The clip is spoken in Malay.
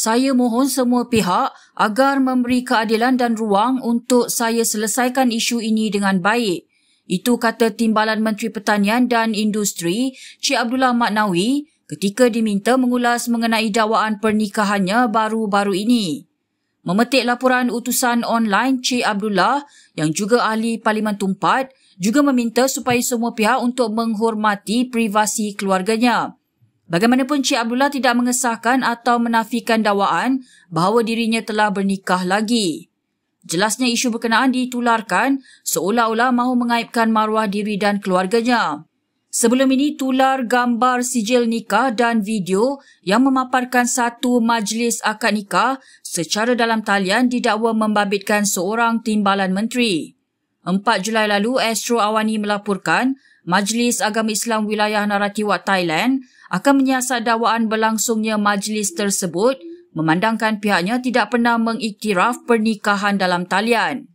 saya mohon semua pihak agar memberi keadilan dan ruang untuk saya selesaikan isu ini dengan baik. Itu kata Timbalan Menteri Pertanian dan Industri Cik Abdullah Maknawi ketika diminta mengulas mengenai dakwaan pernikahannya baru-baru ini. Memetik laporan utusan online Cik Abdullah yang juga ahli Parlimen Tumpat juga meminta supaya semua pihak untuk menghormati privasi keluarganya. Bagaimanapun Cik Abdullah tidak mengesahkan atau menafikan dakwaan bahawa dirinya telah bernikah lagi. Jelasnya isu berkenaan ditularkan seolah-olah mahu mengaibkan maruah diri dan keluarganya. Sebelum ini tular gambar sijil nikah dan video yang memaparkan satu majlis akad nikah secara dalam talian didakwa membabitkan seorang timbalan menteri. 4 Julai lalu Astro Awani melaporkan Majlis Agama Islam Wilayah Naratiwak Thailand akan menyiasat dakwaan berlangsungnya majlis tersebut memandangkan pihaknya tidak pernah mengiktiraf pernikahan dalam talian.